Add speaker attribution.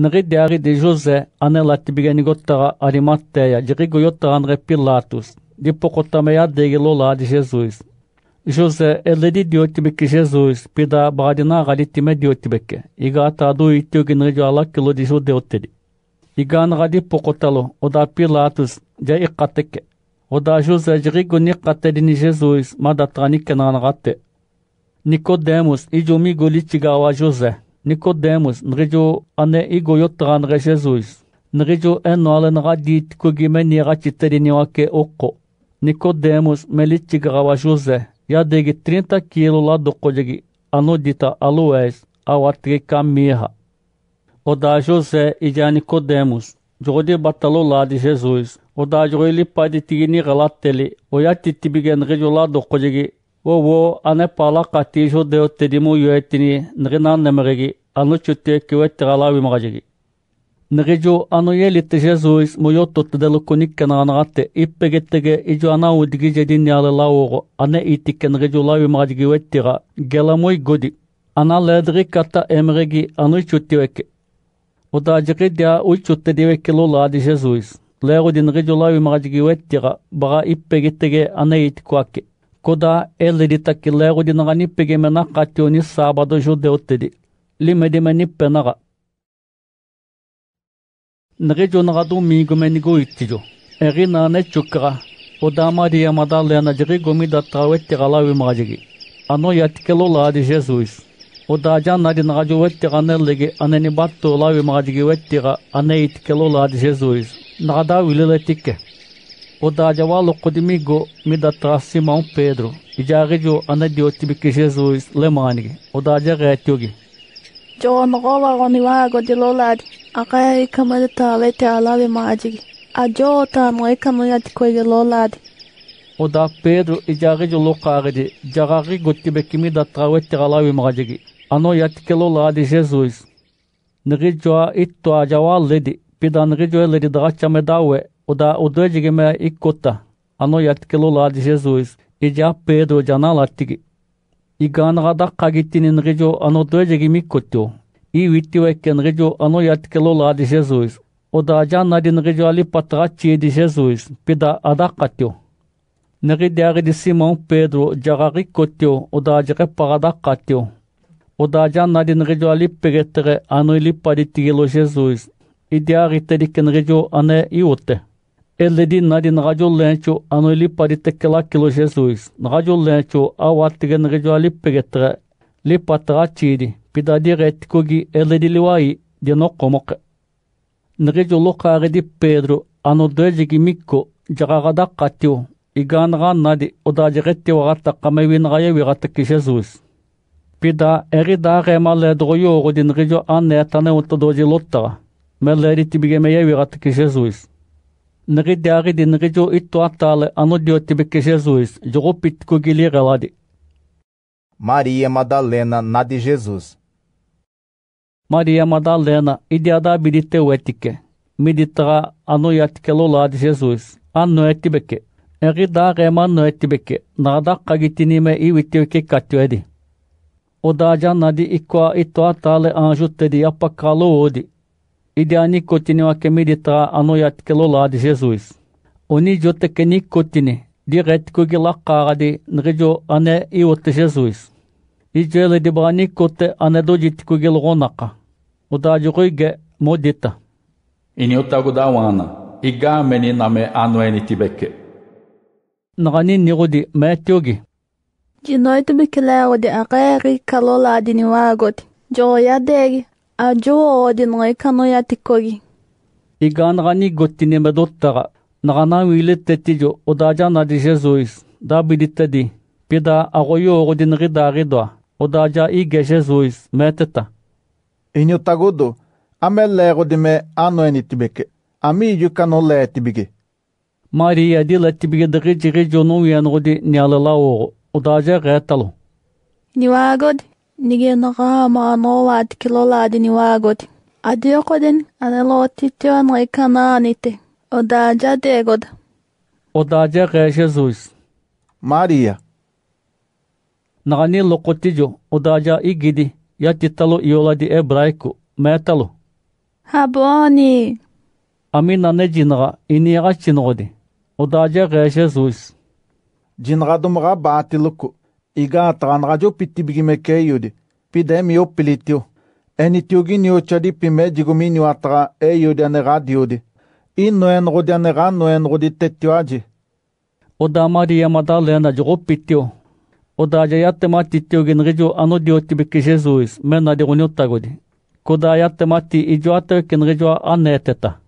Speaker 1: Nri diari de José, anelati biganigottara arimatteia, de rigoiottanre Pilatos, de pocotameia dele lolá de Jesus. José, ele de que Jesus, pida badinara de time diotibeke, igata do itiogin de alakilo de judeu tedi. Iganra de pocotalo, o da Pilatos, de Icateque. o da José de rigonicatedi de Jesus, madatranikenanrate. Nicodemos, e de a José. Nicodemos, nrijo ane re Jesus. Nrijo enolenra dit kugimenira chiterinioake oko. Nicodemos melitigrawa José, yadegi 30 kilo ladokojegi anodita alues awatrika mirra. da José e de Nicodemos, jodi batalolá de Jesus. Oda joeli pai de o galateli, oyati tibigen lado kojegi wo wo ane pala qatijo de ottedimu yuettini nginan nemeregi anu chutte kiwettirala wimagajegi Nrijo anu yelitte Jesus muyottotte delukunikkenanagatte ippegettege ijo anau digijedinyalelawogo ane itikke nrijo lawimagajegi wettira gelamuy godi ana ledri kata emregi anu chuttiweke Udajigi dia uchutte diweke lula de Jesus Lego dinrijo lawimagajegi wettira baga ippegettege ane itikuake кода элли таккиллаагудинага ниппигемена каттиуни саабаду жудеуттиди лимедиме ниппенага нигижунагаду мигуменигу иттижу эги наане чуккага удамадиямада ленажиги гуми даттаветтигалавимажиги ано яткелу лаади жезуис удажа надинагажу веттиганеллиги анени баттуулавимажиги веттига ане иткелу лаади жезуис нагада вилилетикке É o me dá midata tá, Simão Pedro e já anedio anadiotibiki Jesus lemani odajagetiogi joonqola qoniwaago a aqaari kamada taalete alabe maajigi ajoo taanwai tá, de koyge o da Pedro e já já ijagijo luqaagidi jagagi gotibiki midata weti alabe maajigi ano que tá, loolaadi Jesus nigijoa ittoajawa ledi pidangijoe ledi dagachamedawe o da o de odojigeme ikota, anoyatkelolá de Jesus, e de a Pedro de analatig e ganrada cagitinin rejo anodojigimikotio, e vitioeken é rejo anoyatkelolá de Jesus, o da janadin rejo ali patratie de Jesus, peda adakatio. Neridiare de Simão Pedro, jararicotio, o da jareparadacatio. O da janadin rejo ali peretere, anoili paditigelo Jesus, e diari arite de ken rejo ane iote. Элледи нади нагажол ленчо аноли паритеккела кило Жесуис. Нагажол ленчо аваттиге нагажо алиппегеттера липпаттара чиди. Пидади реттикоги элледи ливаи деноккомоке. Нагажо локаариди Педро анодежиги микко Иганга нади Пида эри анне Nridari nridu ituatale que Jesus, jurupitku gilireladi. Maria Madalena na de Jesus. Maria Madalena, ideada biditeuetike, miditra anoyatike de Jesus, anoetibeke. Eridare manoetibeke, nada que e o kagitinime iwitioke katuedi. Odaja nadi anjo ituatale anjutedi apakaloodi. E de anicotine o que meditar anoyat que lolá de Jesus. Oni jote que nicotine, diret que gila cara de nrejo ane anee ote Jesus. E jele de ba nicote ane dojit que gila ronaka. O da juruige modita. Ini otago da wana, iga meniname anueni tibeke. Nagani nirodi metiogi. Dinoite bekileo de agari kalola diniwagoti. Joya degi ажууодингайканоятиккоги игаанагаанигготтинемадоттара наганаавиилеттеттижо одажаанадижезуис даабидиттади пида агоюоогодингидаагидоа одажа игежезуис метета иньоттагодо амеллеегодиме аноэниттибеке ами июканолеэтибиге мария дилаттибигедыгижигижонуиангоди ниалылаоого одажа геэтало нилагод nigenaxa maanowaati kilolaadiniwaagote adio qoden anelootitioanai canaanite odaaja deegoda odaajaqa é jesus maria naxani loqotijo odaaja i gidi yatitalo ioladi hebraico meetalo haboni aminane jinaxa iniaxa jinoxodi odaajaqa é jesus jinaxa dumaxa baatiluku iga taxanxajo pitibigime ke yodi pidemi yo pilitio enitiuginio chadi pime jigominio ataxa e yodianexa diodi i noenxodianexa noenxodi tetioaji oda maria madalena jogopitio oda jayatema titioginxijo ano diotibiki jesus mena di digoniottagodi koda yatema ti ijoateokinxijoa aneteta